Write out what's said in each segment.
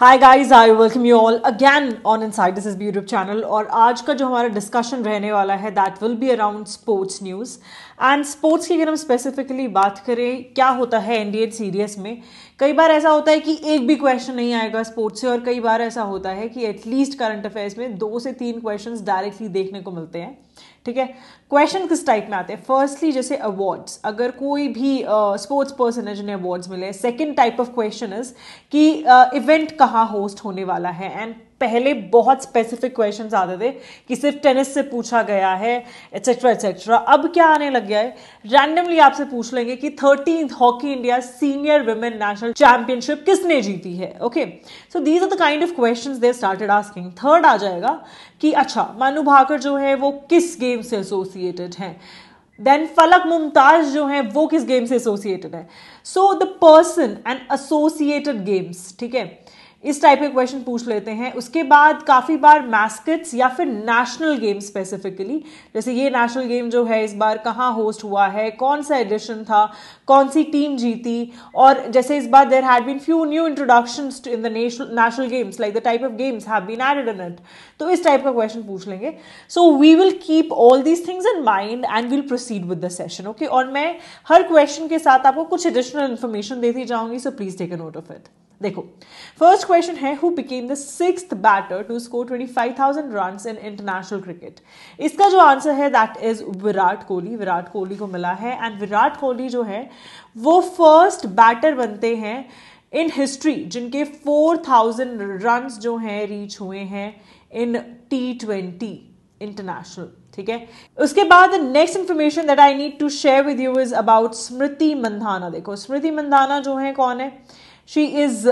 Hi guys I welcome you all again on inside this is YouTube channel और आज का जो हमारा डिस्कशन रहने वाला है that will be around sports news and sports की अगर हम स्पेसिफिकली बात करें क्या होता है एनडीए सीरियस में कई बार ऐसा होता है कि एक भी क्वेश्चन नहीं आएगा स्पोर्ट्स से और कई बार ऐसा होता है कि एटलीस्ट करंट अफेयर्स में दो से तीन क्वेश्चन डायरेक्टली देखने को मिलते हैं ठीक है क्वेश्चन किस टाइप में आते हैं फर्स्टली जैसे अवार्ड्स अगर कोई भी स्पोर्ट्स पर्सन है जिन्हें अवार्ड्स मिले second type of question is कि इवेंट uh, कहाँ होस्ट होने वाला है एंड पहले बहुत स्पेसिफिक क्वेश्चन आते थे कि सिर्फ टेनिस से पूछा गया है एक्सेट्रा एक्सेट्रा अब क्या आने लग गया है रैंडमली आपसे पूछ लेंगे कि thirteen hockey India senior women national championship किसने जीती है okay so these are the kind of question they started asking third आ जाएगा कि अच्छा मानू भाकर जो है वो किस गेम से एसोसिएटेड हैं देन फलक मुमताज जो है वो किस गेम से एसोसिएटेड है so the person and associated games ठीक है इस टाइप के क्वेश्चन पूछ लेते हैं उसके बाद काफ़ी बार मैस्कट्स या फिर नेशनल गेम स्पेसिफिकली जैसे ये नेशनल गेम जो है इस बार कहाँ होस्ट हुआ है कौन सा एडिशन था कौन सी टीम जीती और जैसे इस बार there had been few new introduction in the national games like the type of games have been added in it तो इस टाइप का क्वेश्चन पूछ लेंगे so we will keep all these things in mind and will proceed with the session okay और मैं हर question के साथ आपको कुछ एडिशनल इन्फॉर्मेशन देती जाऊंगी so please take a note of it देखो फर्स्ट क्वेश्चन है who became the six batter to score thousand run in international cricket इसका जो आंसर है दैट इज विराट कोहली विराट कोहली को मिला है एंड विराट कोहली जो है वो फर्स्ट बैटर बनते हैं इन हिस्ट्री जिनके फोर थाउजेंड रन जो है रीच हुए हैं इन टी ट्वेंटी इंटरनेशनल ठीक है उसके बाद next information that I need to share with you is about Smriti Mandhana देखो स्मृति मंधाना जो है कौन है शी इज़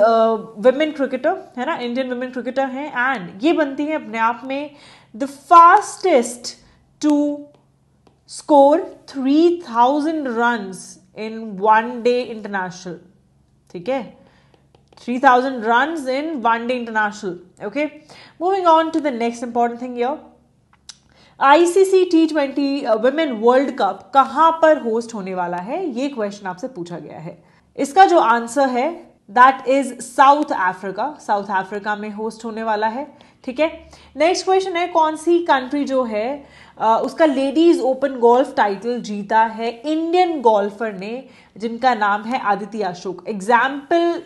वेमेन क्रिकेटर है ना इंडियन वेमेन क्रिकेटर हैं एंड ये बनती है अपने आप में the fastest to score three thousand run in one day international ठीक है 3000 runs in one day international okay moving on to the next important thing here ICC T twenty women world cup कहाँ पर host होने वाला है ये question आपसे पूछा गया है इसका जो आंसर है that is South Africa South Africa में होस्ट होने वाला है ठीक है नेक्स्ट क्वेश्चन है कौन सी कंट्री जो है आ, उसका लेडीज ओपन गोल्फ टाइटल जीता है इंडियन गोल्फर ने जिनका नाम है आदित्य अशोक एग्जाम्पल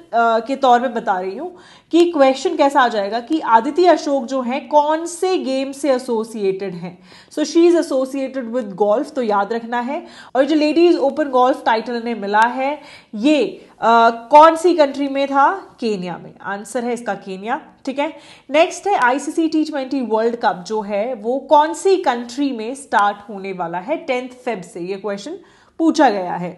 के तौर पे बता रही हूँ कि क्वेश्चन कैसा आ जाएगा कि आदित्य अशोक जो है कौन से गेम से एसोसिएटेड हैं so she is associated with golf तो याद रखना है और जो लेडीज ओपन गोल्फ टाइटल ने मिला है ये आ, कौन सी कंट्री में था केनिया में आंसर है इसका केनिया ठीक है नेक्स्ट है ICC T twenty world cup जो है वो कौन सी कंट्री में स्टार्ट होने वाला है टेंथ फेब से ये क्वेश्चन पूछा गया है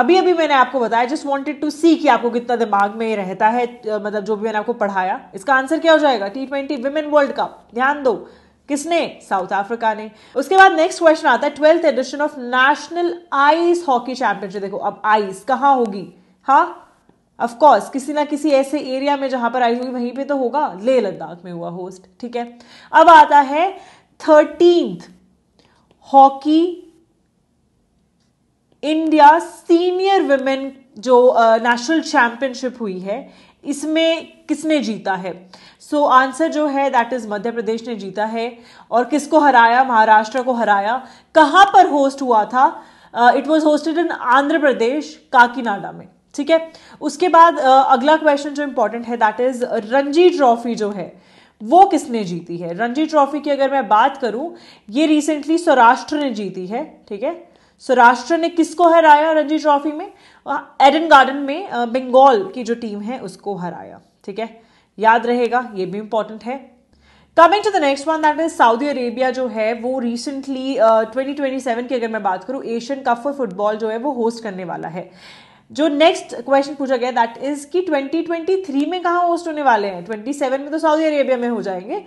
अभी अभी मैंने आपको बताया जस्ट वॉन्टेड टू सी कि आपको कितना दिमाग में रहता है मतलब जो भी मैंने आपको पढ़ाया इसका आंसर क्या हो जाएगा T twenty women world cup ध्यान दो किसने साउथ अफ्रीका ने उसके बाद नेक्स्ट क्वेश्चन आता है twelfth edition of national ice hockey championship देखो अब आइस कहाँ होगी हाँ ऑफ कोर्स किसी ना किसी ऐसे एरिया में जहां पर आई हुई वहीं पे तो होगा ले लद्दाख में हुआ होस्ट ठीक है अब आता है thirteenth hockey India senior women जो नेशनल uh, चैंपियनशिप हुई है इसमें किसने जीता है सो so, आंसर जो है दैट इज मध्य प्रदेश ने जीता है और किसको हराया महाराष्ट्र को हराया कहां पर होस्ट हुआ था it was hosted in Andhra Pradesh Kakinada में ठीक है उसके बाद अगला क्वेश्चन जो इंपॉर्टेंट है दैट इज रणजी ट्रॉफी जो है वो किसने जीती है रणजी ट्रॉफी की अगर मैं बात करूं ये रिसेंटली सौराष्ट्र ने जीती है ठीक है सौराष्ट्र ने किसको हराया रणजी ट्रॉफी में एडन गार्डन में बंगाल की जो टीम है उसको हराया ठीक है याद रहेगा ये भी इंपॉर्टेंट है coming to the next one that is Saudi Arabia जो है वो रिसेंटली ट्वेंटी ट्वेंटी सेवन की अगर मैं बात करूं एशियन कप फॉर फुटबॉल जो है वो होस्ट करने वाला है जो नेक्स्ट क्वेश्चन पूछा गया दैट इज कि 2023 में कहाँ होस्ट होने वाले हैं 27 में तो सऊदी अरेबिया में हो जाएंगे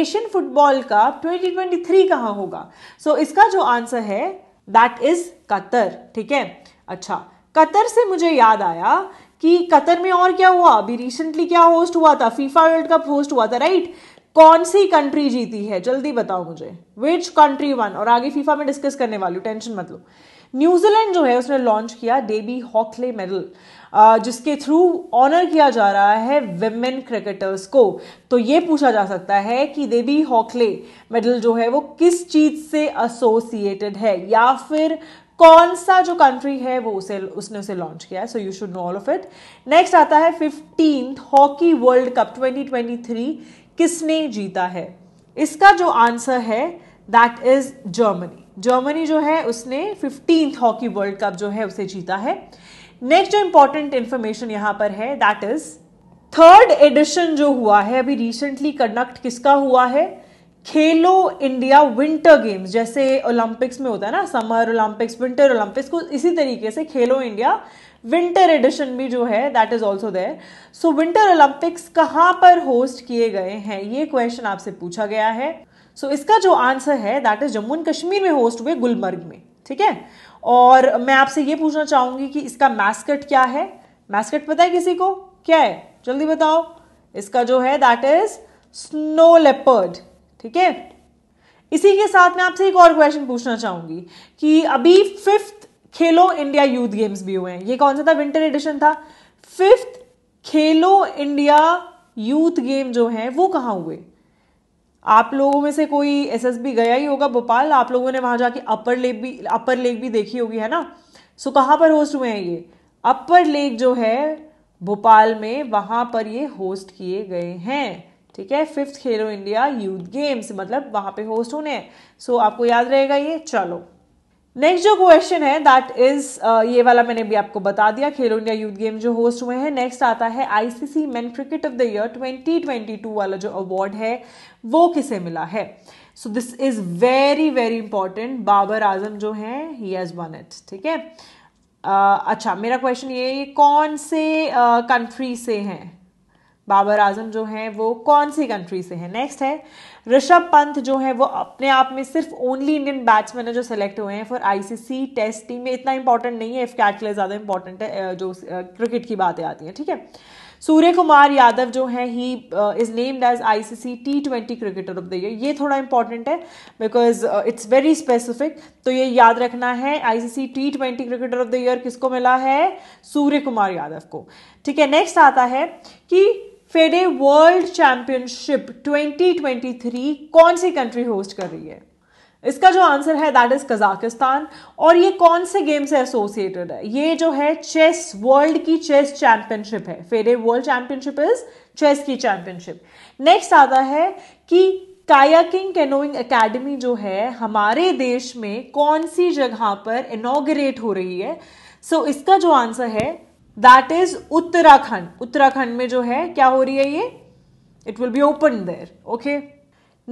एशियन फुटबॉल का 2023 कहाँ होगा सो so, इसका जो आंसर है दैट इज कतर ठीक है अच्छा कतर से मुझे याद आया कि कतर में और क्या हुआ अभी रिसेंटली क्या होस्ट हुआ था फीफा वर्ल्ड कप होस्ट हुआ था राइट कौन सी कंट्री जीती है जल्दी बताओ मुझे विच कंट्री वन और आगे फीफा में डिस्कस करने वाली टेंशन मत लो न्यूजीलैंड जो है उसने लॉन्च किया डेबी हॉकले मेडल जिसके थ्रू ऑनर किया जा रहा है विमेन क्रिकेटर्स को तो ये पूछा जा सकता है कि देवी हॉकले मेडल जो है वो किस चीज़ से एसोसिएटेड है या फिर कौन सा जो कंट्री है वो उसे उसने उसे लॉन्च किया है so you should know all of it next आता है फिफ्टीन हॉकी वर्ल्ड कप 2023 किसने जीता है इसका जो आंसर है दैट इज जर्मनी जर्मनी जो है उसने फिफ्टींथ हॉकी वर्ल्ड कप जो है उसे जीता है नेक्स्ट जो इंपॉर्टेंट इन्फॉर्मेशन यहां पर है दैट इज थर्ड एडिशन जो हुआ है अभी रिसेंटली कंडक्ट किसका हुआ है खेलो इंडिया विंटर गेम्स जैसे ओलंपिक्स में होता है ना समर ओलंपिक्स विंटर ओलंपिक्स को इसी तरीके से खेलो इंडिया विंटर एडिशन भी जो है that is also there so winter Olympics कहाँ पर होस्ट किए गए हैं ये क्वेश्चन आपसे पूछा गया है सो so, इसका जो आंसर है that is Jammu and Kashmir में होस्ट हुए गुलमर्ग में ठीक है और मैं आपसे ये पूछना चाहूंगी कि इसका मैस्कट क्या है मैस्कट पता है किसी को क्या है जल्दी बताओ इसका जो है दैट इज स्नो लेपर्ड ठीक है इसी के साथ मैं आपसे एक और क्वेश्चन पूछना चाहूंगी कि अभी fifth Khelo India youth games भी हुए हैं ये कौन सा था विंटर एडिशन था fifth Khelo India youth game जो है वो कहाँ हुए आप लोगों में से कोई बी गया ही होगा भोपाल आप लोगों ने वहाँ जाके अपर लेक भी अपर लेक भी देखी होगी है ना सो कहाँ पर होस्ट हुए हैं ये अपर लेक जो है भोपाल में वहाँ पर ये होस्ट किए गए हैं ठीक है fifth Khelo India youth games मतलब वहाँ पे होस्ट होने हैं सो आपको याद रहेगा ये चलो नेक्स्ट जो क्वेश्चन है दैट इज uh, ये वाला मैंने भी आपको बता दिया खेलो इंडिया यूथ गेम जो होस्ट हुए हैं नेक्स्ट आता है ICC men cricket of the year 2022 वाला जो अवार्ड है वो किसे मिला है so this is very very important Babar Azam जो है ही हैज वन इट ठीक है uh, अच्छा मेरा क्वेश्चन ये कौन से कंट्री uh, से हैं बाबर आजम जो हैं वो कौन सी कंट्री से हैं नेक्स्ट है ऋषभ पंत जो है वो अपने आप में सिर्फ ओनली इंडियन बैट्समैन है जो सेलेक्ट हुए हैं फॉर आईसीसी टेस्ट टीम में इतना इंपॉर्टेंट नहीं है इफ कैट के लिए ज़्यादा इंपॉर्टेंट है जो क्रिकेट की बातें आती हैं ठीक है सूर्य कुमार यादव जो है he is named as I C C T twenty cricketer of the year ये थोड़ा इंपॉर्टेंट है बिकॉज इट्स वेरी स्पेसिफिक तो ये याद रखना है I C C T twenty cricketer of the year किसको मिला है सूर्य कुमार यादव को ठीक है नेक्स्ट आता है कि फेडे वर्ल्ड चैंपियनशिप 2023 कौन सी कंट्री होस्ट कर रही है इसका जो आंसर है दैट इज कजाकिस्तान और ये कौन से गेम से एसोसिएटेड है ये जो है चेस वर्ल्ड की चेस चैंपियनशिप है FIDE world championship is chess की चैंपियनशिप नेक्स्ट आता है कि कायाकिंग कैनोइंग एकेडमी जो है हमारे देश में कौन सी जगह पर इनोग्रेट हो रही है सो so, इसका जो आंसर है दैट इज उत्तराखंड उत्तराखंड में जो है क्या हो रही है ये it will be open there okay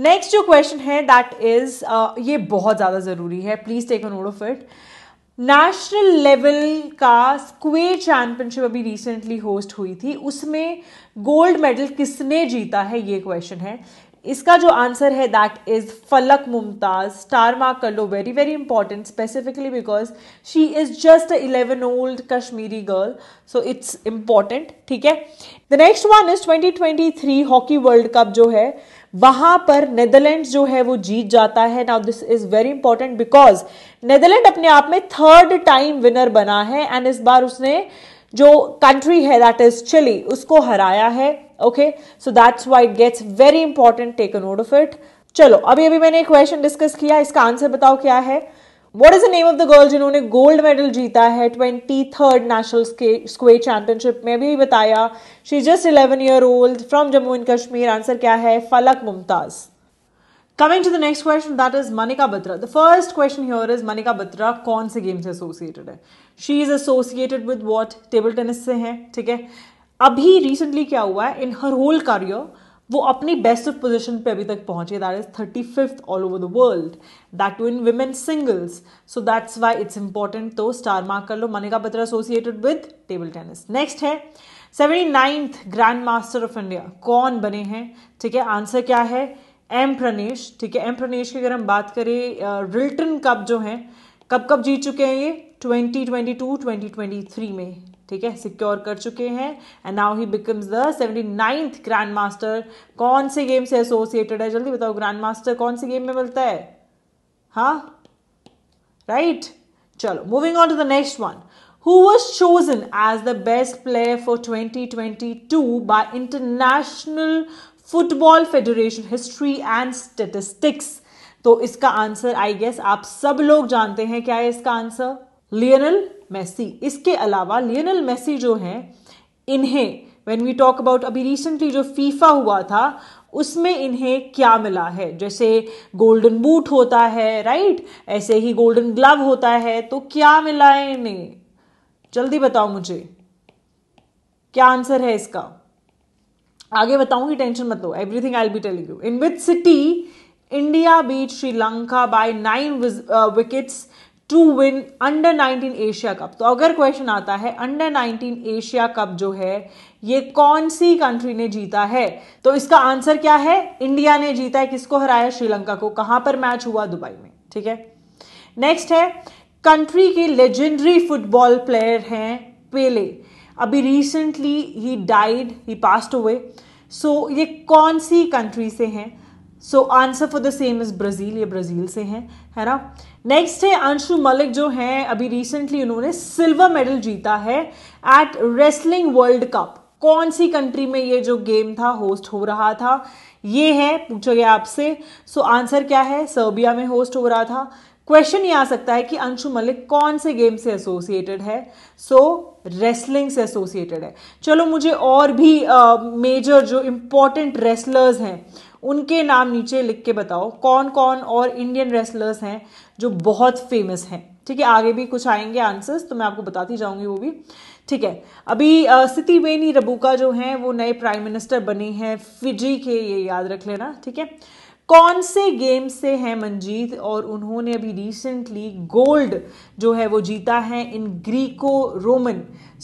next जो क्वेश्चन है दैट इज uh, ये बहुत ज़्यादा ज़रूरी है please take a note of it national level का स्क्वे चैंपियनशिप अभी रिसेंटली होस्ट हुई थी उसमें गोल्ड मेडल किसने जीता है ये क्वेश्चन है इसका जो आंसर है दैट इज फलक मुमताज स्टार मार्क कर लो very very important specifically because she is just a eleven old Kashmiri girl so it's important ठीक है the next one is 2023 hockey world cup जो है वहां पर नेदरलैंड जो है वो जीत जाता है now this is very important because Netherland अपने आप में थर्ड टाइम विनर बना है एंड इस बार उसने जो कंट्री है दैट इज चिली उसको हराया है okay so that's why it gets very important take a note of it चलो अभी अभी मैंने एक क्वेश्चन डिस्कस किया इसका आंसर बताओ क्या है what is the name of the girl जिन्होंने गोल्ड मेडल जीता है twenty third national Sqay championship में भी बताया she just eleven year old from Jammu and Kashmir answer क्या है Falak Mumtaz coming to the next question that is Manika Batra the first question here is Manika Batra कौन से गेम से एसोसिएटेड है she is associated with what table tennis से है ठीक है अभी रिसेंटली क्या हुआ है इन हर होल करियर वो अपनी बेस्ट ऑफ पोजिशन पे अभी तक पहुंचे that is thirty fifth all over the world that too in women singles so that's why it's important तो स्टार मार्क कर लो Manika Batra associated with table tennis next है seventy ninth grand master of India कौन बने हैं ठीक है answer क्या है एम प्रणेश ठीक है एम प्रणेश की अगर हम बात करें रिल्टन कप जो है कब कब जीत चुके हैं ये 2022-2023 में ठीक है सिक्योर कर चुके हैं and now he becomes the seventy ninth grand master कौन से गेम से एसोसिएटेड है जल्दी बताओ ग्रैंड मास्टर कौन से गेम में मिलता है हाँ राइट right? चलो moving on to the next one who was chosen as the best player for 2022 by international football federation history and statistics तो इसका आंसर आई गेस आप सब लोग जानते हैं क्या है इसका आंसर लियनल मेसी इसके अलावा लियनल मेसी जो हैं इन्हें वेन वी टॉक अबाउट अभी रिसेंटली जो फीफा हुआ था उसमें इन्हें क्या मिला है जैसे गोल्डन बूट होता है राइट ऐसे ही गोल्डन ग्लव होता है तो क्या मिला है इन्हें जल्दी बताओ मुझे क्या आंसर है इसका आगे बताऊंगी टेंशन मत लो everything I be telling you in with city India beat Sri Lanka by nine wickets to win under 19 Asia cup तो अगर क्वेश्चन आता है अंडर 19 एशिया कप जो है ये कौन सी कंट्री ने जीता है तो इसका आंसर क्या है इंडिया ने जीता है किसको हराया श्रीलंका को कहां पर मैच हुआ दुबई में ठीक है नेक्स्ट है कंट्री के लेजेंडरी फुटबॉल प्लेयर हैं पेले अभी रिसेंटली ही डाइड ही पास्ट हुए सो ये कौन सी कंट्री से हैं so answer for the same is Brazil ये ब्राज़ील से हैं है ना नेक्स्ट है अंशु मलिक जो हैं अभी रिसेंटली उन्होंने सिल्वर मेडल जीता है एट रेसलिंग वर्ल्ड कप कौन सी कंट्री में ये जो गेम था होस्ट हो रहा था ये है पूछा गया आपसे सो आंसर क्या है सर्बिया में होस्ट हो रहा था क्वेश्चन ये आ सकता है कि अंशु मलिक कौन से गेम से एसोसिएटेड है सो so, रेसलिंग से एसोसिएटेड है चलो मुझे और भी मेजर uh, जो इम्पोर्टेंट रेसलर्स हैं उनके नाम नीचे लिख के बताओ कौन कौन और इंडियन रेसलर्स हैं जो बहुत फेमस हैं ठीक है आगे भी कुछ आएंगे आंसर्स तो मैं आपको बताती जाऊंगी वो भी ठीक है अभी सिटी वेनी रबूका जो हैं वो नए प्राइम मिनिस्टर बने हैं फिजी के ये याद रख लेना ठीक है कौन से गेम से हैं मंजीत और उन्होंने अभी रिसेंटली गोल्ड जो है वो जीता है इन ग्रीको रोमन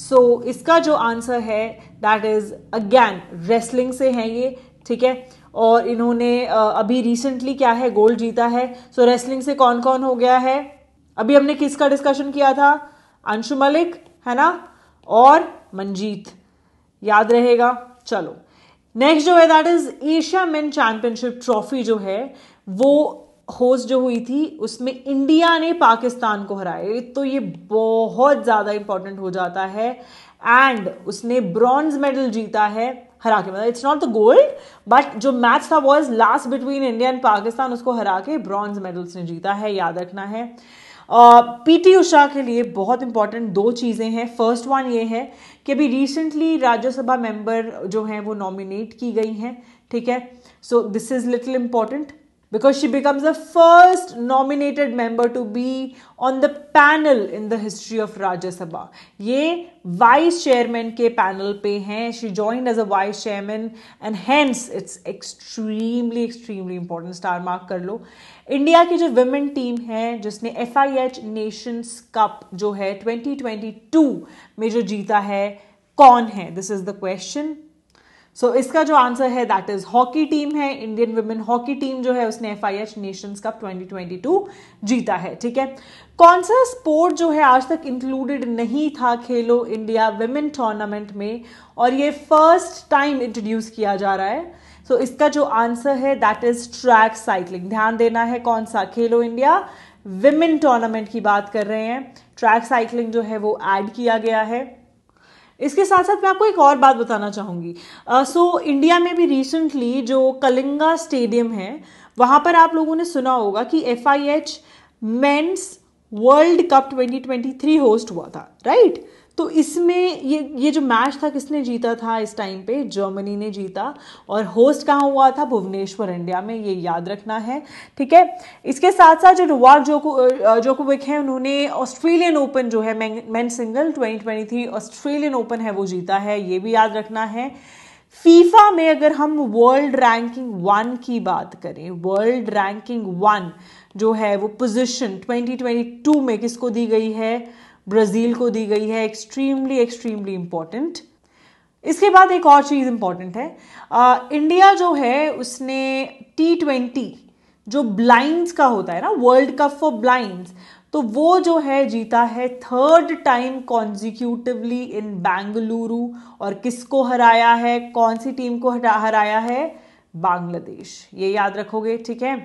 सो इसका जो आंसर है दैट इज़ अगैन रेसलिंग से हैं ये ठीक है और इन्होंने अभी रिसेंटली क्या है गोल्ड जीता है सो so, रेसलिंग से कौन कौन हो गया है अभी हमने किसका डिस्कशन किया था अंशु मलिक है ना और मंजीत याद रहेगा चलो नेक्स्ट जो है that is Asia men championship trophy जो है वो होस्ट जो हुई थी उसमें इंडिया ने पाकिस्तान को हराए तो ये बहुत ज़्यादा इंपॉर्टेंट हो जाता है एंड उसने ब्रॉन्ज मेडल जीता है हरा के मतलब it's not the gold but जो मैच था was last between India and Pakistan उसको हरा के ब्रॉन्ज मेडल्स ने जीता है याद रखना है पी टी उषा के लिए बहुत इंपॉर्टेंट दो चीज़ें हैं फर्स्ट वन ये है कि अभी रिसेंटली राज्यसभा मेंबर जो हैं वो नॉमिनेट की गई हैं ठीक है so this is little important because she becomes the first nominated member to be on the panel in the history of Rajya Sabha. Ye vice chairman ke panel pe hain. She joined as a vice chairman and hence it's extremely, extremely important. Star mark kar India ki jo women team hai, jisne FIH Nations Cup jo hai 2022 mein jo jeeta hai, kaun hai? This is the question. So so, इसका जो answer है that is hockey team है Indian women hockey team जो है उसने F I H nations cup 2022 जीता है ठीक है कौन सा स्पोर्ट जो है आज तक इंक्लूडेड नहीं था खेलो इंडिया वुमेन टूर्नामेंट में और ये फर्स्ट टाइम इंट्रोड्यूस किया जा रहा है सो so, इसका जो आंसर है दैट इज ट्रैक साइकिलिंग ध्यान देना है कौन सा खेलो इंडिया विमेन टूर्नामेंट की बात कर रहे हैं ट्रैक साइकिलिंग जो है वो ऐड किया गया है इसके साथ साथ मैं आपको एक और बात बताना चाहूँगी सो uh, so, इंडिया में भी रिसेंटली जो कलिंगा स्टेडियम है वहाँ पर आप लोगों ने सुना होगा कि F I H men's world cup 2023 host हुआ था राइट right? तो इसमें ये ये जो मैच था किसने जीता था इस टाइम पे जर्मनी ने जीता और होस्ट कहाँ हुआ था भुवनेश्वर इंडिया में ये याद रखना है ठीक है इसके साथ साथ जो नोवाक जोको जोकोविक हैं उन्होंने ऑस्ट्रेलियन ओपन जो है मैन सिंगल 2023 ऑस्ट्रेलियन ओपन है वो जीता है ये भी याद रखना है फीफा में अगर हम वर्ल्ड रैंकिंग वन की बात करें वर्ल्ड रैंकिंग वन जो है वो ट्वेंटी टू में किसको दी गई है ब्राज़ील को दी गई है एक्सट्रीमली एक्सट्रीमली इम्पॉर्टेंट इसके बाद एक और चीज़ इम्पॉर्टेंट है आ, इंडिया जो है उसने टी ट्वेंटी जो ब्लाइंड्स का होता है ना वर्ल्ड कप फॉर ब्लाइंड्स तो वो जो है जीता है third time consecutively in Bengaluru और किसको हराया है कौन सी टीम को हराया है बांग्लादेश ये याद रखोगे ठीक है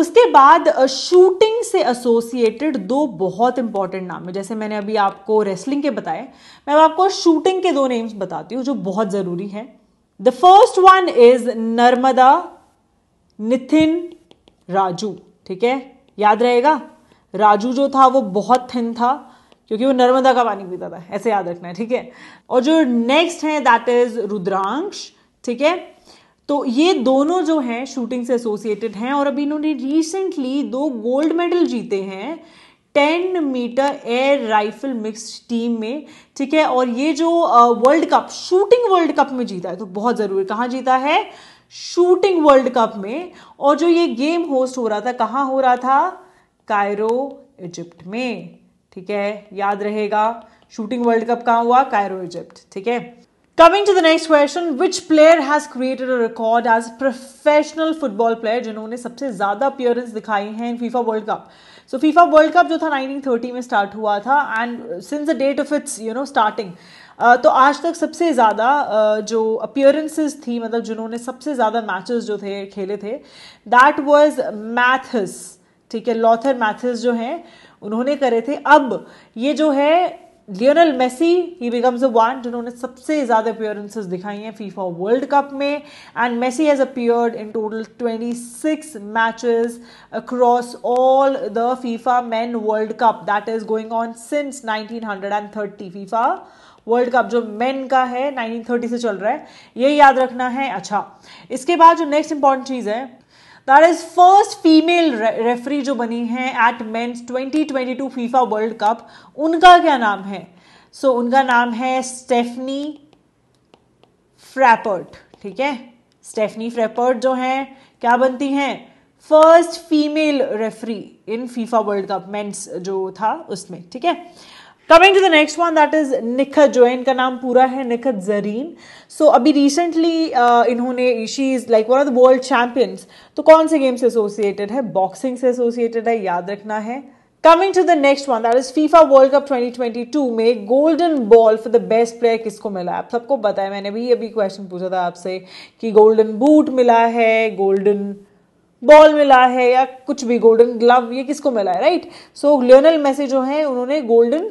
उसके बाद शूटिंग से एसोसिएटेड दो बहुत इंपॉर्टेंट नाम है जैसे मैंने अभी आपको रेसलिंग के बताए मैं आपको शूटिंग के दो नेम्स बताती हूँ जो बहुत ज़रूरी है the first one is Narmada Nithin Raju ठीक है याद रहेगा राजू जो था वो बहुत थिन था क्योंकि वो नर्मदा का पानी पीता था ऐसे याद रखना है ठीक है और जो नेक्स्ट है दैट इज रुद्रांश ठीक है तो ये दोनों जो हैं शूटिंग से एसोसिएटेड हैं और अभी इन्होंने रिसेंटली दो गोल्ड मेडल जीते हैं ten meter air rifle mix team में ठीक है और ये जो world cup shooting world cup में जीता है तो बहुत ज़रूरी कहाँ जीता है शूटिंग वर्ल्ड कप में और जो ये गेम होस्ट हो रहा था कहाँ हो रहा था कायरो इजिप्ट में ठीक है याद रहेगा शूटिंग वर्ल्ड कप कहाँ हुआ कायरो इजिप्ट ठीक है coming to the next question which player has created a record as professional football player जिन्होंने सबसे ज्यादा अपियरेंस दिखाई है in FIFA world cup so FIFA world cup जो था 1930 में स्टार्ट हुआ था and since the date of it's you know starting तो आज तक सबसे ज़्यादा uh, जो अपियरेंसेज थी मतलब जिन्होंने सबसे ज़्यादा मैचेस जो थे खेले थे दैट वॉज मैथस ठीक है लॉथर मैथस जो हैं उन्होंने करे थे अब ये जो है Lionel Messi he becomes a one जिन्होंने सबसे ज़्यादा अपियरेंसेस दिखाई हैं फीफा वर्ल्ड कप में and Messi has appeared in total 26 matches across all the FIFA man world cup that is going on since 1930 FIFA world cup जो men का है 1930 से चल रहा है ये याद रखना है अच्छा इसके बाद जो नेक्स्ट इंपॉर्टेंट चीज़ है that is first female referee जो बनी है at men's 2022 FIFA world cup उनका क्या नाम है सो so, उनका नाम है स्टेफनी फ्रैपर्ट ठीक है स्टेफनी फ्रैपर्ट जो है क्या बनती हैं first female referee in FIFA world cup men's जो था उसमें ठीक है coming to the next one that is Nikhat जो है इनका नाम पूरा है निखत जरीन सो so, अभी रिसेंटली uh, इन्होंने she is like one of the world champions तो कौन से गेम्स एसोसिएटेड है बॉक्सिंग से एसोसिएटेड है याद रखना है coming to the next one that is FIFA world cup 2022 में golden ball for the best player किसको मिला है आप सबको बताया मैंने भी अभी क्वेश्चन पूछा था आपसे कि गोल्डन बूट मिला है गोल्डन बॉल मिला है या कुछ भी गोल्डन ग्लव ये किसको मिला है राइट सो लियोनल मैसी जो है उन्होंने गोल्डन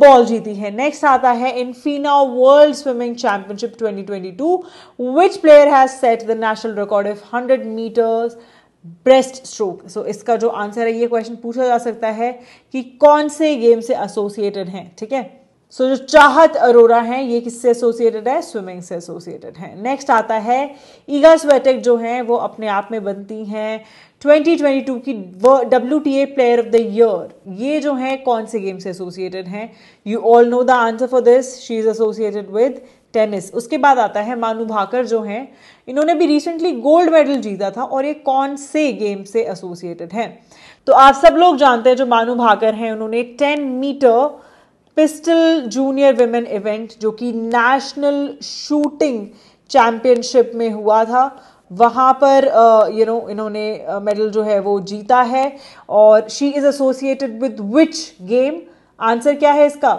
बॉल जीती है नेक्स्ट आता है in FINA world swimming championship 2022 which player has set the national record of 100 meters breast stroke so इसका जो आंसर है ये क्वेश्चन पूछा जा सकता है कि कौन से गेम से एसोसिएटेड हैं ठीक है सो so, जो चाहत अरोरा है ये किससे एसोसिएटेड है स्विमिंग से एसोसिएटेड है नेक्स्ट आता है ईगा स्वेटेक जो हैं वो अपने आप में बनती हैं 2022 की W T A player of the year ये जो है कौन से गेम से एसोसिएटेड हैं you all know the answer for this she is associated with tennis उसके बाद आता है मानू भाकर जो हैं इन्होंने भी रिसेंटली गोल्ड मेडल जीता था और ये कौन से गेम से एसोसिएटेड हैं तो आप सब लोग जानते हैं जो मानू भाकर हैं उन्होंने 10 meter pistol junior women event जो कि नेशनल शूटिंग चैम्पियनशिप में हुआ था वहाँ पर यू नो इन्होंने मेडल जो है वो जीता है और she is associated with which game answer क्या है इसका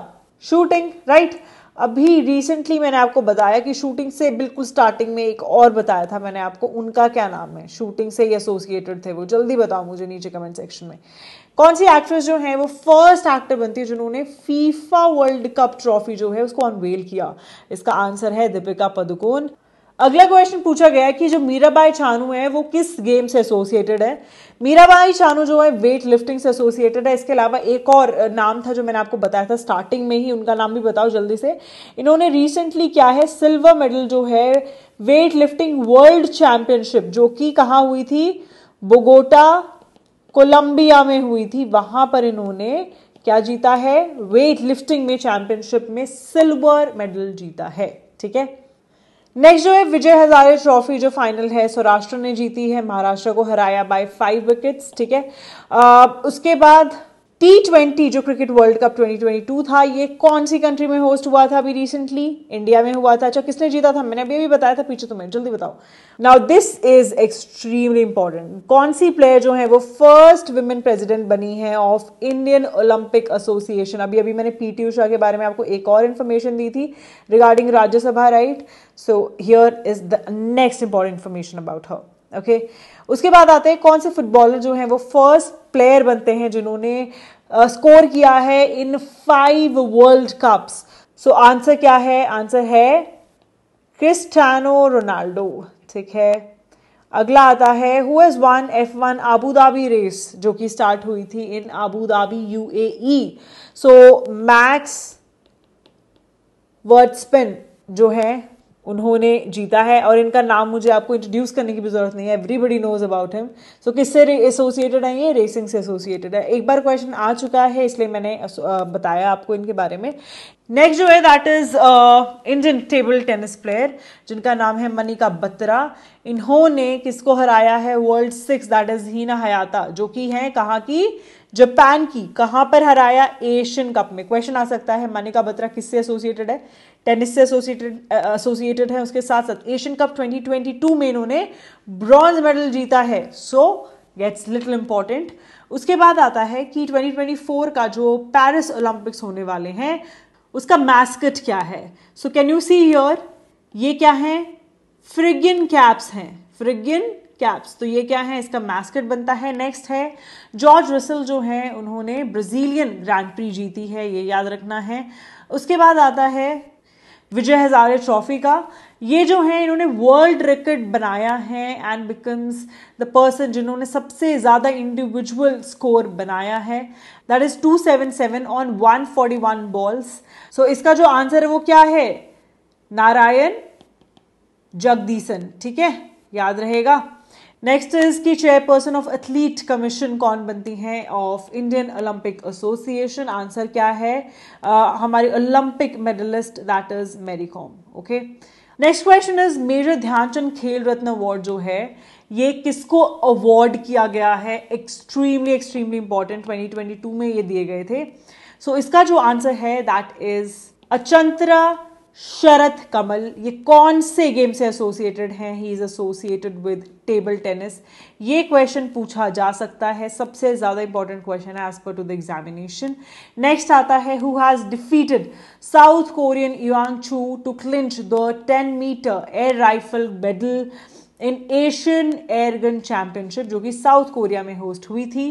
शूटिंग राइट right? अभी रिसेंटली मैंने आपको बताया कि शूटिंग से बिल्कुल स्टार्टिंग में एक और बताया था मैंने आपको उनका क्या नाम है शूटिंग से ही एसोसिएटेड थे वो जल्दी बताओ मुझे नीचे कमेंट सेक्शन में कौन सी एक्ट्रेस जो है वो फर्स्ट एक्टर बनती है जिन्होंने फीफा वर्ल्ड कप ट्रॉफी जो है उसको अनवेल किया इसका आंसर है दीपिका पदुकोन अगला क्वेश्चन पूछा गया है कि जो मीराबाई चानू है वो किस गेम से एसोसिएटेड है मीराबाई चानू जो है वेट लिफ्टिंग से एसोसिएटेड है इसके अलावा एक और नाम था जो मैंने आपको बताया था स्टार्टिंग में ही उनका नाम भी बताओ जल्दी से इन्होंने रिसेंटली क्या है सिल्वर मेडल जो है वेट लिफ्टिंग वर्ल्ड चैंपियनशिप जो कि कहाँ हुई थी बोगोटा कोलंबिया में हुई थी वहां पर इन्होंने क्या जीता है वेट लिफ्टिंग में चैंपियनशिप में सिल्वर मेडल जीता है ठीक है नेक्स्ट जो है विजय हजारे ट्रॉफी जो फाइनल है सौराष्ट्र ने जीती है महाराष्ट्र को हराया बाय फाइव विकेट्स ठीक है आ, उसके बाद टी ट्वेंटी जो क्रिकेट वर्ल्ड कप 2022 था ये कौन सी कंट्री में होस्ट हुआ था अभी रिसेंटली इंडिया में हुआ था अच्छा किसने जीता था मैंने अभी भी बताया था पीछे तुम्हें जल्दी बताओ now this is extremely important कौन सी प्लेयर जो है वो फर्स्ट वुमेन प्रेसिडेंट बनी है ऑफ इंडियन ओलंपिक एसोसिएशन अभी अभी मैंने पीटी उषा के बारे में आपको एक और इन्फॉर्मेशन दी थी regarding Rajya Sabha right so here is the next important information about her okay उसके बाद आते हैं कौन से फुटबॉलर जो हैं वो फर्स्ट प्लेयर बनते हैं जिन्होंने स्कोर किया है in five world cups so answer क्या है आंसर है क्रिस्टानो रोनाल्डो ठीक है अगला आता है who is one F one Abu Dhabi race जो कि स्टार्ट हुई थी in Abu Dhabi U A so Max Verstappen जो है उन्होंने जीता है और इनका नाम मुझे आपको इंट्रोड्यूस करने की भी ज़रूरत नहीं है everybody knows about him so किससे एसोसिएटेड है ये रेसिंग से एसोसिएटेड है एक बार क्वेश्चन आ चुका है इसलिए मैंने बताया आपको इनके बारे में नेक्स्ट जो है that is Indian table tennis player जिनका नाम है मनिका बत्रा इन्होंने किसको हराया है world six that is Hina Hayata जो कि है कहाँ की जापान की कहाँ पर हराया एशियन कप में क्वेश्चन आ सकता है मनिका बत्रा किससे एसोसिएटेड है टेनिस से एसोसिएटेड एसोसिएटेड uh, है उसके साथ साथ एशियन कप 2022 में इन्होंने ब्रॉन्ज मेडल जीता है सो गेट्स लिटिल इम्पॉर्टेंट उसके बाद आता है कि 2024 का जो पेरिस ओलंपिक्स होने वाले हैं उसका मैस्कट क्या है so can you see your ये क्या है फ्रिगिन कैप्स हैं फ्रिगिन कैप्स तो ये क्या है इसका मैस्कट बनता है नेक्स्ट है जॉर्ज रसल जो है उन्होंने ब्राज़ीलियन ग्रैंड प्री जीती है ये याद रखना है उसके बाद आता है विजय हज़ारे ट्रॉफी का ये जो है इन्होंने वर्ल्ड रिकॉर्ड बनाया है एंड बिकम्स द पर्सन जिन्होंने सबसे ज़्यादा इंडिविजुअल स्कोर बनाया है that is two seven seven on one forty one balls so इसका जो आंसर है वो क्या है नारायण जगदीसन ठीक है याद रहेगा नेक्स्ट इज की चेयरपर्सन ऑफ एथलीट कमीशन कौन बनती हैं of Indian Olympic association answer क्या है uh, हमारी Olympic medalist that is Mary Kom okay next question is major Dhyan Chand Khel Ratna award जो है ये किसको अवार्ड किया गया है एक्सट्रीमली एक्सट्रीमली इंपॉर्टेंट 2022 में ये दिए गए थे सो so, इसका जो आंसर है दैट इज अचंत्रा शरत कमल ये कौन से गेम से एसोसिएटेड हैं he is associated with table tennis ये क्वेश्चन पूछा जा सकता है सबसे ज़्यादा इंपॉर्टेंट क्वेश्चन है as per to the examination next आता है who has defeated South Korean Yuwang Chu to clinch the ten meter air rifle medal in Asian airgun championship जो कि साउथ कोरिया में होस्ट हुई थी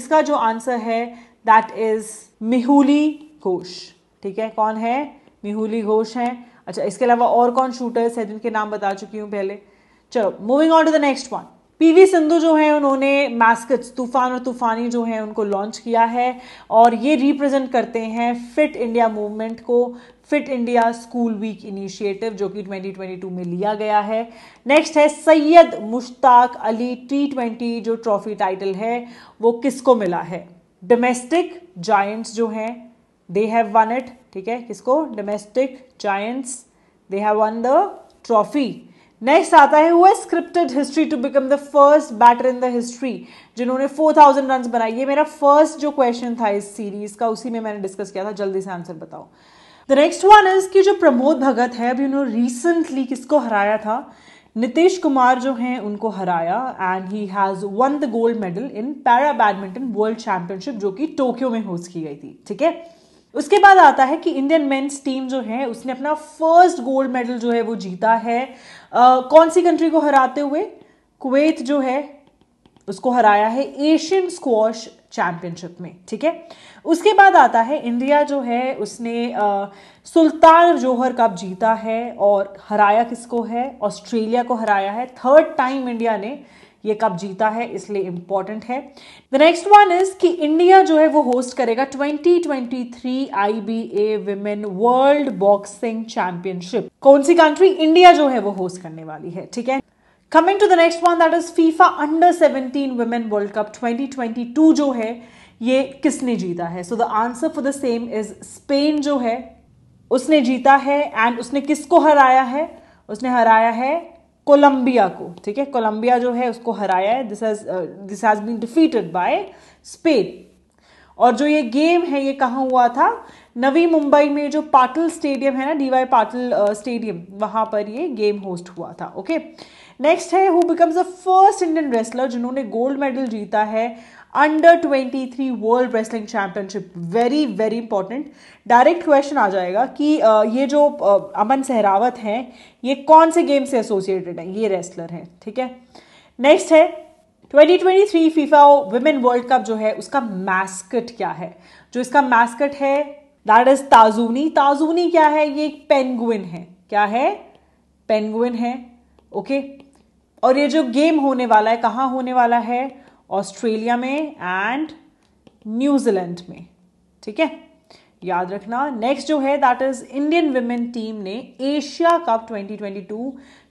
इसका जो आंसर है दैट इज़ मिहुली घोष ठीक है कौन है मिहुली घोष हैं अच्छा इसके अलावा और कौन शूटर्स हैं जिनके नाम बता चुकी हूँ पहले चलो moving on to the next one P V Sindhu जो है उन्होंने मैस्कट्स तूफान और तूफानी जो है उनको लॉन्च किया है और ये रिप्रेजेंट करते हैं फिट इंडिया मूवमेंट को fit India school week initiative जो कि 2022 में लिया गया है नेक्स्ट है सैयद मुश्ताक अली टी ट्वेंटी जो ट्रॉफी टाइटल है वो किसको मिला है डोमेस्टिक जाइंट्स जो हैं दे हैव वन इट ठीक है किसको domestic giants they have won the trophy next आता है हुआ scripted history to become the first batter in the history जिन्होंने 4000 थाउजेंड रन बनाए ये मेरा फर्स्ट जो क्वेश्चन था इस सीरीज का उसी में मैंने डिस्कस किया था जल्दी से आंसर बताओ द नेक्स्ट वन इज कि जो प्रमोद भगत है अभी उन्होंने रिसेंटली किसको हराया था नितेश कुमार जो हैं उनको हराया and he has won the gold medal in para badminton world championship जो कि टोक्यो में होस्ट की गई थी ठीक है उसके बाद आता है कि इंडियन मेंस टीम जो है उसने अपना फर्स्ट गोल्ड मेडल जो है वो जीता है आ, कौन सी कंट्री को हराते हुए कुवैत जो है उसको हराया है एशियन स्क्वॉश चैंपियनशिप में ठीक है उसके बाद आता है इंडिया जो है उसने आ, सुल्तान जोहर कप जीता है और हराया किसको है ऑस्ट्रेलिया को हराया है थर्ड टाइम इंडिया ने ये कप जीता है इसलिए इंपॉर्टेंट है द नेक्स्ट वन इज कि इंडिया जो है वो होस्ट करेगा 2023 IBA women world boxing championship कौन सी कंट्री इंडिया जो है वो होस्ट करने वाली है ठीक है coming to the next one that is FIFA under 17 women world cup 2022 जो है ये किसने जीता है so the answer for the same is Spain जो है उसने जीता है एंड उसने किसको हराया है उसने हराया है कोलंबिया को ठीक है कोलंबिया जो है उसको हराया है this has this has been defeated by Spain और जो ये गेम है ये कहाँ हुआ था नवी मुंबई में जो पाटिल स्टेडियम है ना डी वाई पाटिल स्टेडियम वहां पर ये गेम होस्ट हुआ था ओके नेक्स्ट है who becomes the first Indian wrestler जिन्होंने गोल्ड मेडल जीता है under twenty three world wrestling championship very very important direct question आ जाएगा कि ये जो अमन सहरावत हैं ये कौन से गेम से एसोसिएटेड हैं ये रेसलर हैं ठीक है नेक्स्ट है 2023 फीफा वुमेन वर्ल्ड कप जो है उसका मैस्कट क्या है जो इसका मैस्कट है दैट इज ताजूनी ताजूनी क्या है ये एक पेंगुइन है क्या है पेंगुइन है ओके okay? और ये जो गेम होने वाला है कहाँ होने वाला है ऑस्ट्रेलिया में एंड न्यूजीलैंड में ठीक है याद रखना नेक्स्ट जो है that is Indian women team ने एशिया कप 2022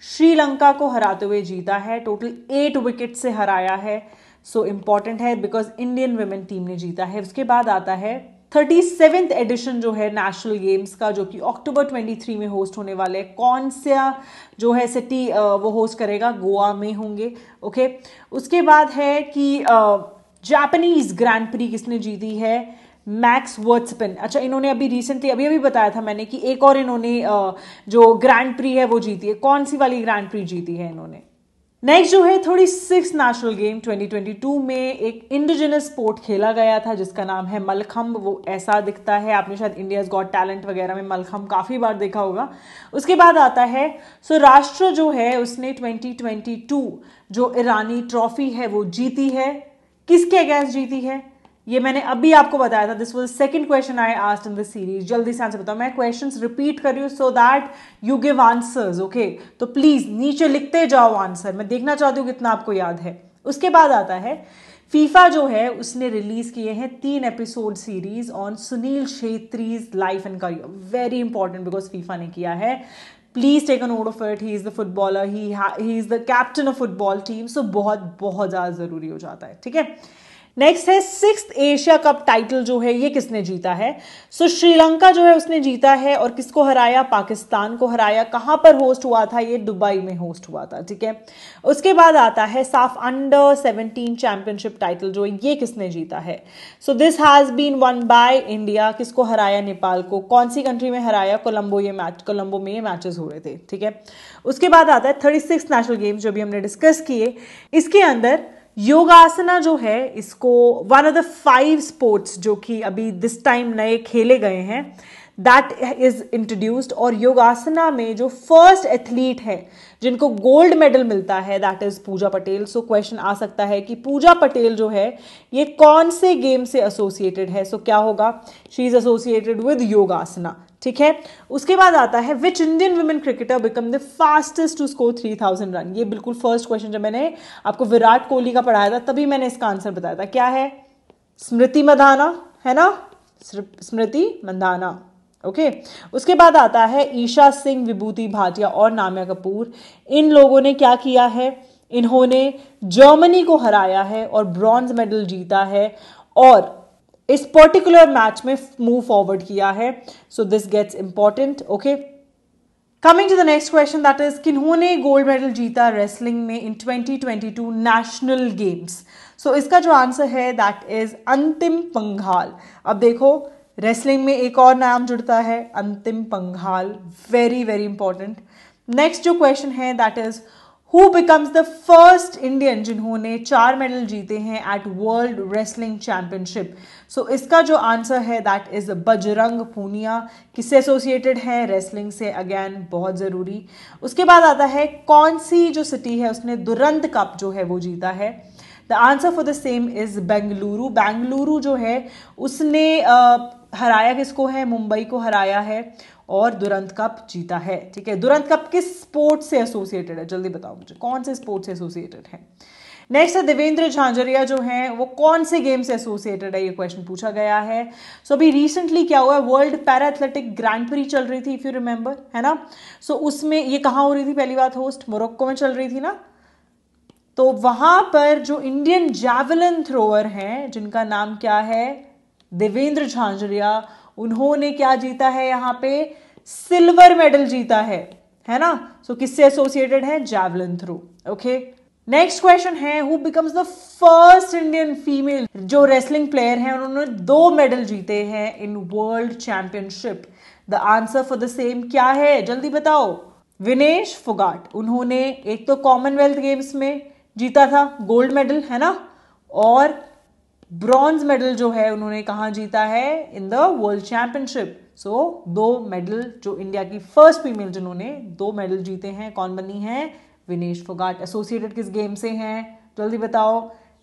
श्रीलंका को हराते हुए जीता है टोटल एट विकेट से हराया है सो so, इम्पॉर्टेंट है बिकॉज इंडियन विमेन टीम ने जीता है उसके बाद आता है थर्टी सेवेंथ एडिशन जो है नेशनल गेम्स का जो कि अक्टूबर 23 में होस्ट होने वाले है कौन सा जो है सिटी वो होस्ट करेगा गोवा में होंगे ओके उसके बाद है कि जापानीज ग्रैंड प्री किसने जीती है मैक्स वर्ट्सपिन अच्छा इन्होंने अभी रिसेंटली अभी अभी बताया था मैंने कि एक और इन्होंने जो ग्रैंड प्री है वो जीती है कौन सी वाली ग्रैंड प्री जीती है इन्होंने नेक्स्ट जो है थोड़ी सिक्स नेशनल गेम 2022 में एक इंडिजिनस स्पोर्ट खेला गया था जिसका नाम है मलखम्ब वो ऐसा दिखता है आपने शायद इंडियाज गॉट टैलेंट वगैरह में मलखम्ब काफ़ी बार देखा होगा उसके बाद आता है सो राष्ट्र जो है उसने 2022 जो ईरानी ट्रॉफी है वो जीती है किसके अगेंस्ट जीती है ये मैंने अभी आपको बताया था this was second question I asked in this series जल्दी से आंसर बताओ मैं क्वेश्चन रिपीट कर रही हूँ so that you give answers okay तो प्लीज नीचे लिखते जाओ आंसर मैं देखना चाहती हूँ कितना आपको याद है उसके बाद आता है फीफा जो है उसने रिलीज किए हैं तीन episode series on Sunil Chhetri's life and career very important because FIFA ने किया है please take a note of it he is the footballer he is the captain of football team so बहुत बहुत ज़्यादा ज़रूरी हो जाता है ठीक है नेक्स्ट है सिक्स एशिया कप टाइटल जो है ये किसने जीता है सो so, श्रीलंका जो है उसने जीता है और किसको हराया पाकिस्तान को हराया कहां पर होस्ट हुआ था ये दुबई में होस्ट हुआ था ठीक है उसके बाद आता है साफ अंडर सेवनटीन चैंपियनशिप टाइटल जो है ये किसने जीता है so this has been won by India किसको हराया नेपाल को कौन सी कंट्री में हराया कोलंबो ये मैच कोलंबो में ये मैचेस हो रहे थे ठीक है उसके बाद आता है थर्टी सिक्स नेशनल गेम्स जो भी हमने डिस्कस किए इसके अंदर योगासना जो है इसको one of the five sports जो कि अभी दिस टाइम नए खेले गए हैं दैट इज इंट्रोड्यूस्ड और योगासना में जो फर्स्ट एथलीट है जिनको गोल्ड मेडल मिलता है that is Puja Patel so question आ सकता है कि पूजा पटेल जो है ये कौन से गेम से एसोसिएटेड है सो so, क्या होगा she is associated with yogasana ठीक है उसके बाद आता है which Indian women cricketer become the fastest to score three thousand run ये बिल्कुल फर्स्ट क्वेश्चन जब मैंने आपको विराट कोहली का पढ़ाया था तभी मैंने इसका आंसर बताया था क्या है स्मृति मधाना है ना स्मृति मंदाना ओके okay. उसके बाद आता है ईशा सिंह विभूति भाटिया और नामिया कपूर इन लोगों ने क्या किया है इन्होंने जर्मनी को हराया है और ब्रॉन्ज मेडल जीता है और इस पर्टिकुलर मैच में मूव फॉरवर्ड किया है so this gets important okay coming to the next question that is किन्होंने गोल्ड मेडल जीता रेसलिंग में इन 2022 नेशनल गेम्स सो इसका जो आंसर है दैट इज अंतिम पंघाल अब देखो रेसलिंग में एक और नाम जुड़ता है Antim Panghal very very important next जो क्वेश्चन है that is who becomes the first Indian जिन्होंने चार मेडल जीते हैं at world wrestling championship so इसका जो आंसर है दैट इज बजरंग पूनिया किससे एसोसिएटेड है रेसलिंग से अगेन बहुत ज़रूरी उसके बाद आता है कौन सी जो सिटी है उसने दुरंत कप जो है वो जीता है the answer for the same is Bengaluru Bengaluru जो है उसने uh, हराया किसको है मुंबई को हराया है और दुरंत कप जीता है ठीक है दुरंत कप किस स्पोर्ट से एसोसिएटेड है जल्दी बताओ मुझे कौन से स्पोर्ट से एसोसिएटेड है नेक्स्ट है देवेंद्र झांझरिया जो हैं वो कौन से गेम से एसोसिएटेड है ये क्वेश्चन पूछा गया है सो so, अभी रिसेंटली क्या हुआ है world para athletic grand prix चल रही थी इफ़ यू रिमेंबर है ना सो so, उसमें ये कहाँ हो रही थी पहली बात होस्ट मोरक्को में चल रही थी ना तो वहां पर जो इंडियन जैवलिन थ्रोअर हैं जिनका नाम क्या है देवेंद्र झांझरिया उन्होंने क्या जीता है यहाँ पे सिल्वर मेडल जीता है है ना सो so, किससे एसोसिएटेड है javelin throw okay next question है who becomes the first Indian female जो रेसलिंग प्लेयर है उन्होंने दो मेडल जीते हैं in world championship the answer for the same क्या है जल्दी बताओ विनेश फुगाट उन्होंने एक तो कॉमनवेल्थ गेम्स में जीता था गोल्ड मेडल है ना और ब्रॉन्ज मेडल जो है उन्होंने कहा जीता है in the world championship so दो मेडल जो इंडिया की फर्स्ट फीमेल जिन्होंने दो मेडल जीते हैं कौन बनी है विनेश फोगाट एसोसिएटेड किस गेम से हैं जल्दी बताओ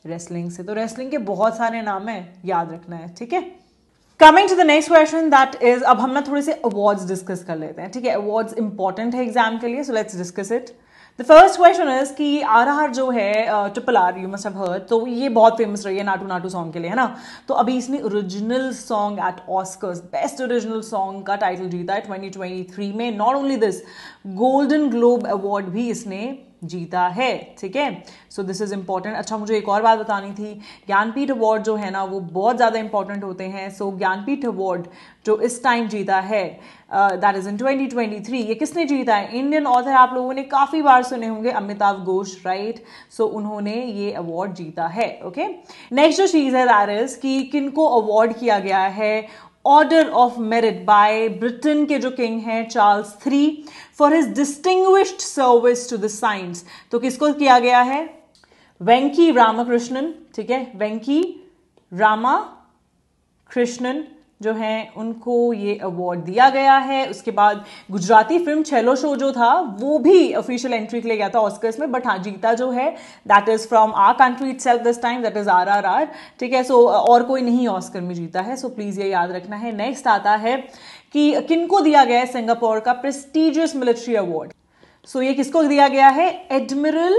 रेसलिंग से तो रेसलिंग के बहुत सारे नाम है याद रखना है ठीक है coming to the next question that is अब हम ना थोड़े से अवार्ड्स डिस्कस कर लेते हैं ठीक है अवार्ड्स इंपॉर्टेंट है एग्जाम के लिए so let's discuss it the first question is कि आर आर जो है triple R you must have heard तो ये बहुत फेमस रही है नाटू नाटू सॉन्ग के लिए है ना तो अभी इसने original song at Oscars best original song का टाइटल जीता है 2023 में not only this golden globe award भी इसने जीता है ठीक है सो दिस इज़ इंपॉर्टेंट अच्छा मुझे एक और बात बतानी थी ज्ञानपीठ अवार्ड जो है ना वो बहुत ज़्यादा इंपॉर्टेंट होते हैं सो so, ज्ञानपीठ अवार्ड जो इस टाइम जीता है दैट इज़ इन 2023 ये किसने जीता है इंडियन ऑथर आप लोगों ने काफ़ी बार सुने होंगे अमिताभ घोष राइट सो उन्होंने ये अवार्ड जीता है ओके नेक्स्ट जो चीज़ है दैर इज़ कि किनको अवार्ड किया गया है order of merit by Britain के जो किंग हैं Charles three for his distinguished service to the science तो किसको किया गया है वेंकी रामाकृष्णन ठीक है वेंकी रामा कृष्णन जो है उनको ये अवार्ड दिया गया है उसके बाद गुजराती फिल्म छेलो शो जो था वो भी ऑफिशियल एंट्री के लिए गया था ऑस्कर्स में बट हाँ जीता जो है that is from our country itself this time that is R R R ठीक है सो और कोई नहीं ऑस्कर में जीता है सो प्लीज़ ये याद रखना है नेक्स्ट आता है कि किनको दिया गया है सिंगापुर का प्रेस्टिजियस मिलिट्री अवार्ड सो ये किसको दिया गया है एडमिरल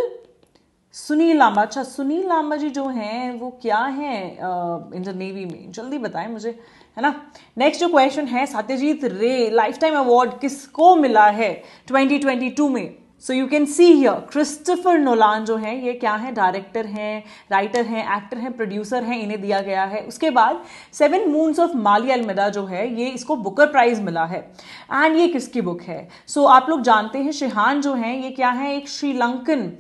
सुनील लांबा अच्छा सुनील लांबा जी जो हैं वो क्या हैं इंडियन नेवी में जल्दी बताएं मुझे है ना नेक्स्ट जो क्वेश्चन है सत्यजीत रे लाइफ टाइम अवार्ड किसको मिला है 2022 में so you can see here Christopher Nolan जो है ये क्या है डायरेक्टर हैं राइटर हैं एक्टर हैं प्रोड्यूसर हैं इन्हें दिया गया है उसके बाद seven moons of Maali Almeida जो है ये इसको बुकर प्राइज मिला है एंड ये किसकी बुक है सो so, आप लोग जानते हैं शिहान जो हैं ये क्या है एक Sri Lankan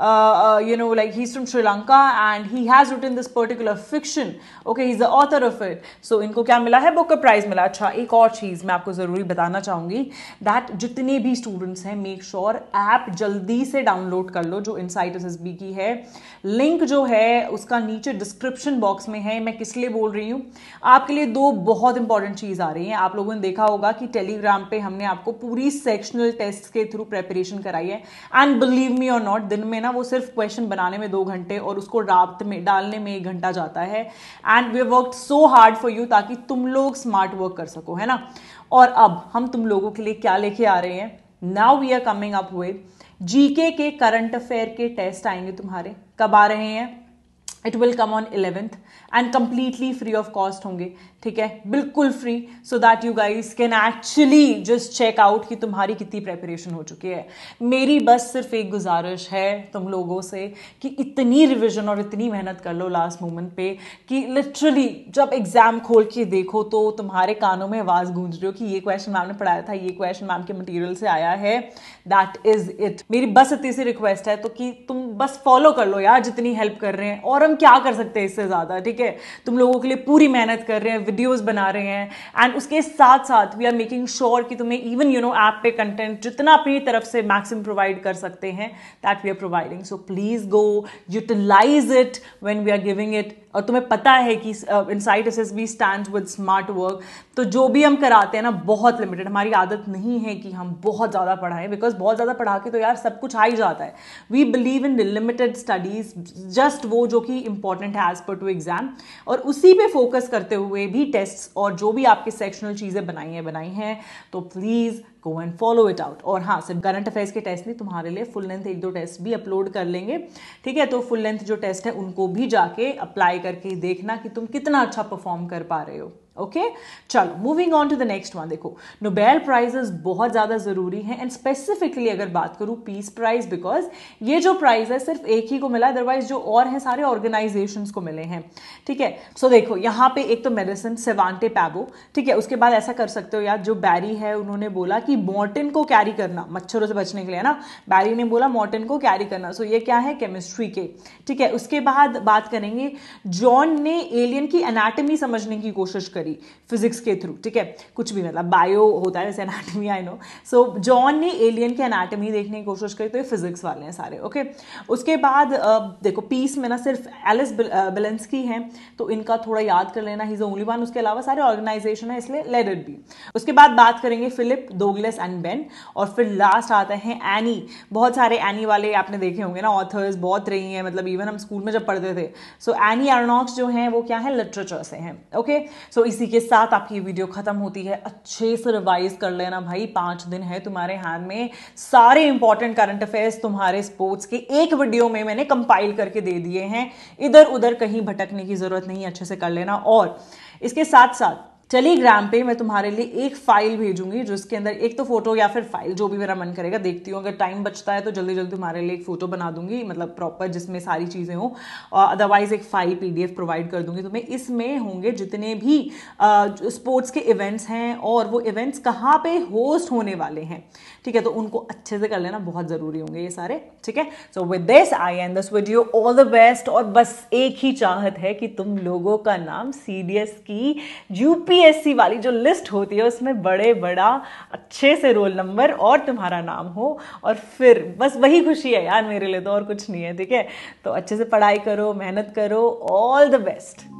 Uh, uh, you know, like he's from Sri Lanka and he has written this particular fiction. Okay, he's the author of it. So इनको क्या मिला है बुक का प्राइज मिला अच्छा एक और चीज़ मैं आपको ज़रूरी बताना चाहूंगी दैट जितने भी स्टूडेंट्स हैं मेक श्योर ऐप जल्दी से डाउनलोड कर लो जो इनसाइट एस की है लिंक जो है उसका नीचे डिस्क्रिप्शन बॉक्स में है मैं किस लिए बोल रही हूँ आपके लिए दो बहुत इंपॉर्टेंट चीज़ आ रही है आप लोगों ने देखा होगा कि टेलीग्राम पे हमने आपको पूरी सेक्शनल टेस्ट के थ्रू प्रेपरेशन कराई है एंड बिलीव मी और नॉट दिन में ना ना वो सिर्फ क्वेश्चन बनाने में दो घंटे और उसको रात में डालने में एक घंटा जाता है and we work so hard for you ताकि तुम लोग स्मार्ट वर्क कर सको है ना और अब हम तुम लोगों के लिए क्या लेके आ रहे हैं now we are coming up with GK के करंट अफेयर के टेस्ट आएंगे तुम्हारे कब आ रहे हैं it will come on eleventh and completely free of cost होंगे ठीक है बिल्कुल free so that you guys can actually just check out कि तुम्हारी कितनी प्रेपरेशन हो चुकी है मेरी बस सिर्फ एक गुजारिश है तुम लोगों से कि इतनी रिविजन और इतनी मेहनत कर लो लास्ट मोमेंट पे कि लिटरली जब एग्ज़ाम खोल के देखो तो तुम्हारे कानों में आवाज़ गूंज रही हो कि ये क्वेश्चन मैम ने पढ़ाया था ये क्वेश्चन मैम के मटीरियल से आया है दैट इज़ इट मेरी बस इतनी सी रिक्वेस्ट है तो कि तुम बस फॉलो कर लो यार जितनी हेल्प कर रहे हैं और हम क्या कर सकते हैं इससे ज़्यादा ठीक है तुम लोगों के लिए पूरी मेहनत कर रहे हैं वीडियोज बना रहे हैं एंड उसके साथ साथ वी आर मेकिंग श्योर कि तुम्हें इवन यू नो ऐप पे कंटेंट जितना अपनी तरफ से मैक्सिमम प्रोवाइड कर सकते हैं that we are providing so please go utilise it when we are giving it और तुम्हें पता है कि insight S S B stand with smart work तो जो भी हम कराते हैं ना बहुत लिमिटेड हमारी आदत नहीं है कि हम बहुत ज़्यादा पढ़ाएं बिकॉज बहुत ज़्यादा पढ़ा के तो यार सब कुछ आ ही जाता है we believe in limited studies just वो जो कि इंपॉर्टेंट है एज़ पर टू एग्ज़ाम और उसी पे फोकस करते हुए भी टेस्ट और जो भी आपके सेक्शनल चीज़ें बनाई हैं बनाई हैं तो please go and follow it out और हाँ सिर्फ करंट अफेयर्स के टेस्ट नहीं तुम्हारे लिए फुल लेंथ एक दो टेस्ट भी अपलोड कर लेंगे ठीक है तो फुल लेंथ जो टेस्ट है उनको भी जाके अप्लाई करके देखना कि तुम कितना अच्छा परफॉर्म कर पा रहे हो ओके okay? चलो moving on to the next one देखो नोबेल प्राइजेस बहुत ज़्यादा ज़रूरी हैं एंड स्पेसिफिकली अगर बात करूं पीस प्राइज बिकॉज ये जो प्राइज है सिर्फ एक ही को मिला अदरवाइज जो और हैं सारे ऑर्गेनाइजेशन को मिले हैं ठीक है सो so, देखो यहां पे एक तो मेडिसिन सेवांटे पैबो ठीक है उसके बाद ऐसा कर सकते हो यार जो बैरी है उन्होंने बोला कि मॉर्टिन को कैरी करना मच्छरों से बचने के लिए ना बैरी ने बोला मॉर्टिन को कैरी करना सो so, ये क्या है केमिस्ट्री के ठीक है उसके बाद बात करेंगे जॉन ने एलियन की एनाटमी समझने की कोशिश करी करी फिजिक्स के थ्रू ठीक है कुछ भी मतलब बायो होता है जैसे anatomy I know so John ने एलियन की एनाटमी देखने की कोशिश करी तो ये फिजिक्स वाले हैं सारे ओके उसके बाद देखो पीस में ना सिर्फ एलिस की है तो इनका थोड़ा याद कर लेना हिज ओनली वन उसके अलावा सारे ऑर्गेनाइजेशन है इसलिए लेट इट बी उसके बाद बात करेंगे फिलिप डोगलेस एंड बेन और फिर लास्ट आते हैं एनी बहुत सारे एनी वाले आपने देखे होंगे ना ऑथर्स बहुत रही हैं मतलब इवन हम स्कूल में जब पढ़ते थे सो एनी अर्नॉक्स जो हैं वो क्या है लिटरेचर से हैं ओके सो इस इसी के साथ आपकी वीडियो ख़त्म होती है अच्छे से रिवाइज कर लेना भाई पांच दिन है तुम्हारे हाथ में सारे इंपॉर्टेंट करंट अफेयर्स तुम्हारे स्पोर्ट्स के एक वीडियो में मैंने कंपाइल करके दे दिए हैं इधर उधर कहीं भटकने की ज़रूरत नहीं अच्छे से कर लेना और इसके साथ साथ टेलीग्राम पे मैं तुम्हारे लिए एक फाइल भेजूंगी जिसके अंदर एक तो फोटो या फिर फाइल जो भी मेरा मन करेगा देखती हूँ अगर टाइम बचता है तो जल्दी जल्दी तुम्हारे लिए एक फोटो बना दूंगी मतलब प्रॉपर जिसमें सारी चीज़ें हों और अदरवाइज एक फाइल पीडीएफ प्रोवाइड कर दूंगी तुम्हें इसमें होंगे जितने भी स्पोर्ट्स के इवेंट्स हैं और वो इवेंट्स कहाँ पर होस्ट होने वाले हैं ठीक है तो उनको अच्छे से कर लेना बहुत ज़रूरी होंगे ये सारे ठीक है so with this I end this video all the best और बस एक ही चाहत है कि तुम लोगों का नाम सी की यूपीएससी वाली जो लिस्ट होती है उसमें बड़े बड़ा अच्छे से रोल नंबर और तुम्हारा नाम हो और फिर बस वही खुशी है यार मेरे लिए तो और कुछ नहीं है ठीक है तो अच्छे से पढ़ाई करो मेहनत करो ऑल द बेस्ट